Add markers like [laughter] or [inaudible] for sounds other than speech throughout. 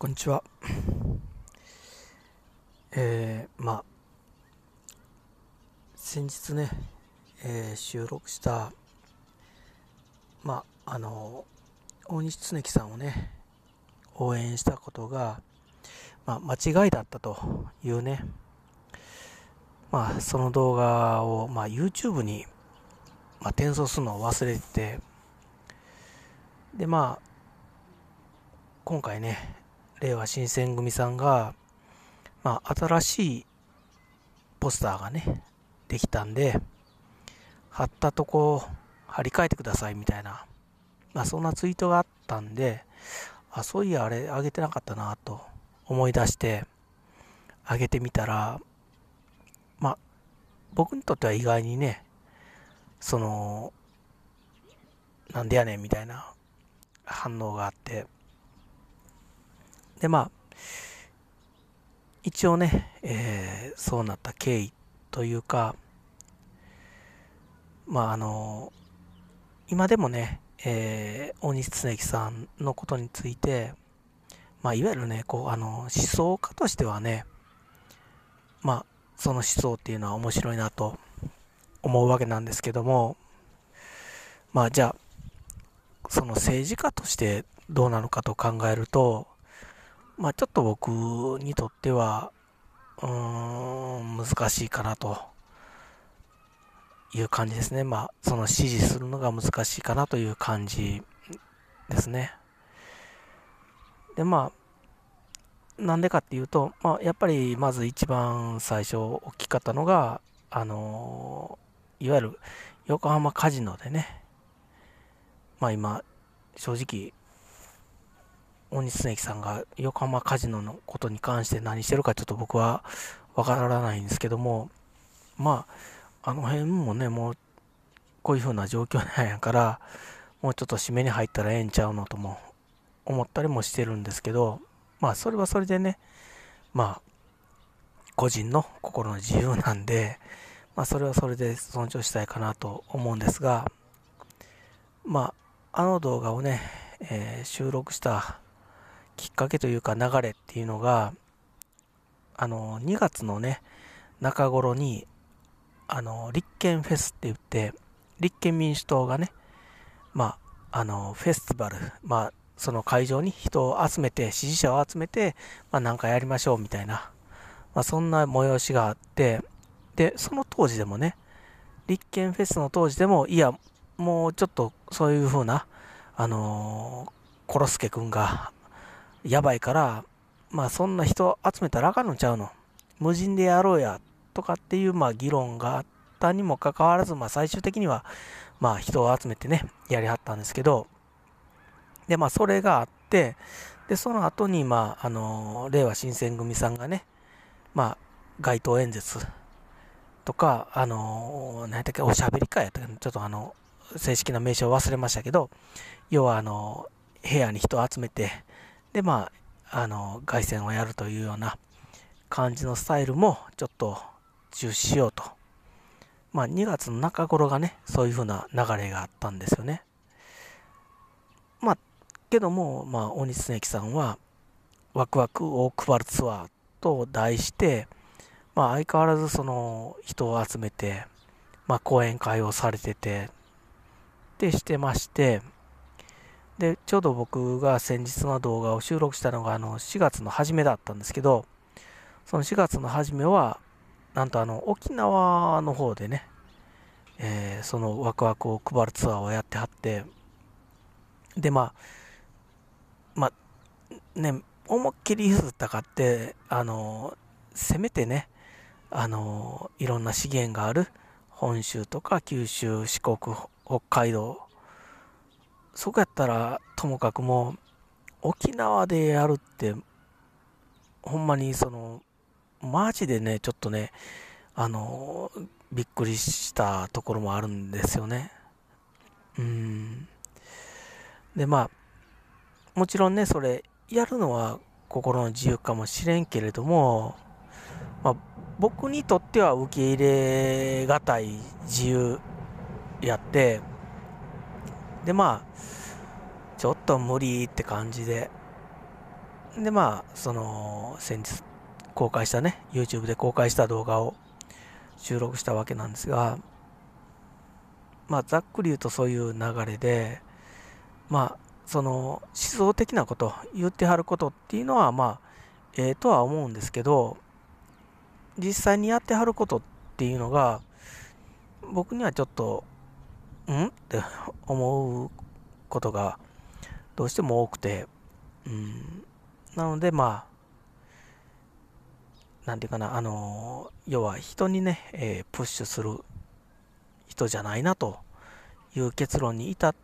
こんにちは。えー、まあ、先日ね、えー、収録した、まあ、あの、大西恒樹さんをね、応援したことが、まあ、間違いだったというね、まあ、その動画を、まあ、YouTube に、まあ、転送するのを忘れてて、で、まあ、今回ね、令和新選組さんが、まあ、新しいポスターがね、できたんで、貼ったとこ貼り替えてくださいみたいな、まあ、そんなツイートがあったんで、あ、そういやあれあげてなかったなと思い出して、あげてみたら、まあ、僕にとっては意外にね、その、なんでやねんみたいな反応があって、で、まあ、一応ね、えー、そうなった経緯というか、まあ、あの、今でもね、えー、大西恒樹さんのことについて、まあ、いわゆるね、こう、あの、思想家としてはね、まあ、その思想っていうのは面白いなと思うわけなんですけども、まあ、じゃあ、その政治家としてどうなのかと考えると、まあ、ちょっと僕にとっては、うーん、難しいかなという感じですね。まあ、その指示するのが難しいかなという感じですね。で、まあ、なんでかっていうと、まあ、やっぱりまず一番最初大きかったのが、あのいわゆる横浜カジノでね、まあ今、正直、大西恒樹さんが横浜カジノのことに関して何してるかちょっと僕はわからないんですけども、まあ、あの辺もね、もう、こういう風な状況なんやから、もうちょっと締めに入ったらええんちゃうのとも思ったりもしてるんですけど、まあ、それはそれでね、まあ、個人の心の自由なんで、まあ、それはそれで尊重したいかなと思うんですが、まあ、あの動画をね、えー、収録したきっかけというか流れっていうのが、あの、2月のね、中頃に、あの、立憲フェスって言って、立憲民主党がね、まあ、あの、フェスティバル、まあ、その会場に人を集めて、支持者を集めて、まあ、なんかやりましょうみたいな、まあ、そんな催しがあって、で、その当時でもね、立憲フェスの当時でも、いや、もうちょっとそういう風な、あのー、コロスケ君がやばいから、まあそんな人集めたらあかんのちゃうの。無人でやろうや、とかっていうまあ議論があったにもかかわらず、まあ最終的には、まあ人を集めてね、やりはったんですけど、でまあそれがあって、で、その後に、まあ、あの、令和新選組さんがね、まあ、街頭演説とか、あの、何だっっけ、おしゃべり会やったけど、ちょっとあの、正式な名称忘れましたけど、要はあの、部屋に人を集めて、で、まあ、あの、凱旋をやるというような感じのスタイルも、ちょっと中止しようと。まあ、2月の中頃がね、そういうふうな流れがあったんですよね。まあ、けども、まあ、大西恒樹さんは、ワクワクク配るツアーと題して、まあ、相変わらずその人を集めて、まあ、講演会をされてて、でしてまして、でちょうど僕が先日の動画を収録したのがあの4月の初めだったんですけどその4月の初めはなんとあの沖縄の方でね、えー、そのワクワクを配るツアーをやってはってでまあまあね思いっきり譲ったかってあのせめてねあのいろんな資源がある本州とか九州四国北海道そこやったらともかくもう沖縄でやるってほんまにそのマジでねちょっとねあのびっくりしたところもあるんですよねうんでまあもちろんねそれやるのは心の自由かもしれんけれども、まあ、僕にとっては受け入れがたい自由やってで、まあ、ちょっと無理って感じで、で、まあ、その、先日公開したね、YouTube で公開した動画を収録したわけなんですが、まあ、ざっくり言うとそういう流れで、まあ、その思想的なこと言ってはることっていうのはまあええー、とは思うんですけど実際にやってはることっていうのが僕にはちょっとんって思うことがどうしても多くて、うん、なのでまあなんていうかなあの要は人にね、えー、プッシュする人じゃないなという結論に至っ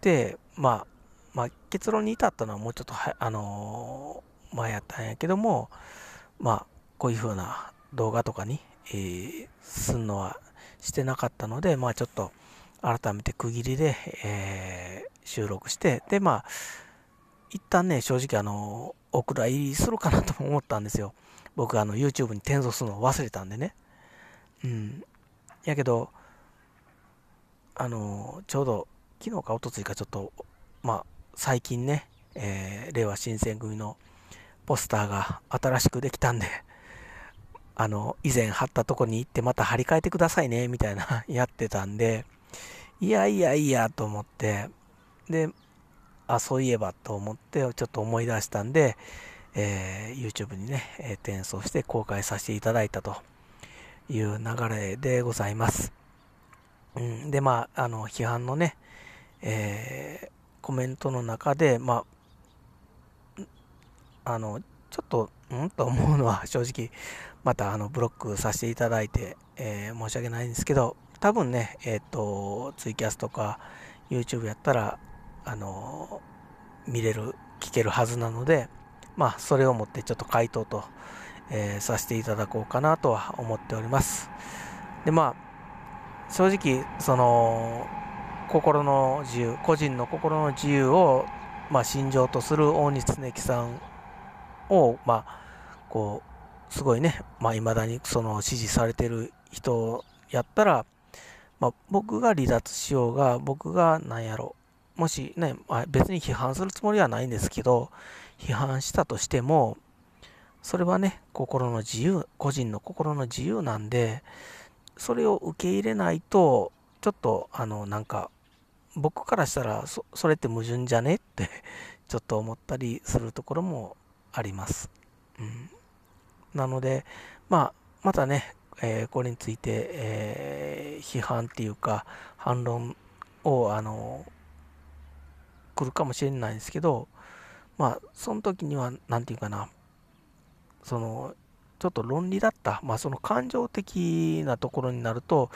て、まあ、まあ、結論に至ったのはもうちょっとはあの前やったんやけどもまあこういう風な動画とかに、えー、すんのはしてなかったのでまあちょっと改めて区切りで、えー、収録して、で、まあ、一旦ね、正直、あの、お蔵入りするかなとも思ったんですよ。僕、あの、YouTube に転送するのを忘れたんでね。うん。やけど、あの、ちょうど、昨日か一昨日かちょっと、まあ、最近ね、えー、令和新選組のポスターが新しくできたんで、あの、以前貼ったとこに行ってまた貼り替えてくださいね、みたいな、[laughs] やってたんで、いやいやいやと思って、で、あ、そういえばと思って、ちょっと思い出したんで、えー、YouTube にね、えー、転送して公開させていただいたという流れでございます。うん、で、まあ、あの、批判のね、えー、コメントの中で、まあ、あの、ちょっと、んと思うのは正直、またあのブロックさせていただいて、えー、申し訳ないんですけど、多分ね、えっ、ー、と、ツイキャスとか YouTube やったら、あの、見れる、聞けるはずなので、まあ、それをもってちょっと回答と、えー、させていただこうかなとは思っております。で、まあ、正直、その、心の自由、個人の心の自由を、まあ、心情とする大西恒樹さんを、まあ、こう、すごいね、まあ、未だにその支持されてる人やったら、まあ、僕が離脱しようが、僕が何やろ、もしね、まあ、別に批判するつもりはないんですけど、批判したとしても、それはね、心の自由、個人の心の自由なんで、それを受け入れないと、ちょっと、あの、なんか、僕からしたらそ、それって矛盾じゃねって [laughs] ちょっと思ったりするところもあります。うん、なので、まあ、またね、えー、これについて、えー、批判っていうか反論をあの来るかもしれないんですけどまあその時には何て言うかなそのちょっと論理だった、まあ、その感情的なところになると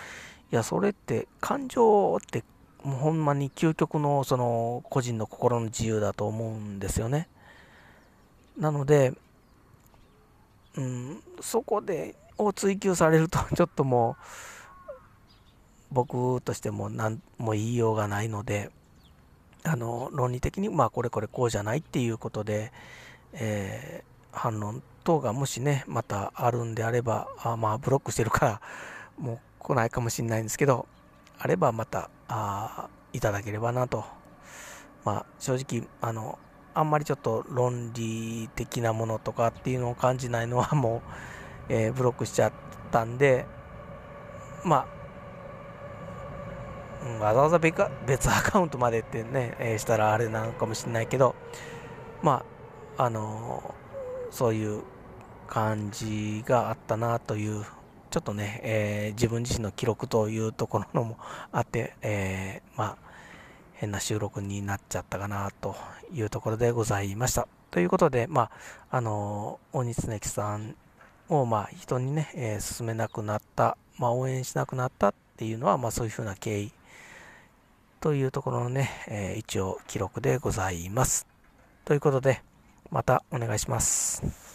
いやそれって感情ってもうほんまに究極のその個人の心の自由だと思うんですよね。なので、うん、そこでを追求されると [laughs] ちょっともう僕としても何も言いようがないのであの論理的にまあこれこれこうじゃないっていうことで、えー、反論等がもしねまたあるんであればあまあブロックしてるからもう来ないかもしれないんですけどあればまたあいただければなとまあ正直あのあんまりちょっと論理的なものとかっていうのを感じないのはもうえー、ブロックしちゃったんで、まあ、わざわざ別 [laughs] 別アカウントまでってね、えー、したらあれなのかもしれないけど、まあ、あのー、そういう感じがあったなというちょっとね、えー、自分自身の記録というところのもあって、えー、まあ、変な収録になっちゃったかなというところでございました。ということで、まあ、あのー、大西恒樹さんうまあ人にね、えー、めなくなった、まあ、応援しなくなったっていうのは、まあ、そういうふうな経緯というところのね、えー、一応記録でございます。ということで、またお願いします。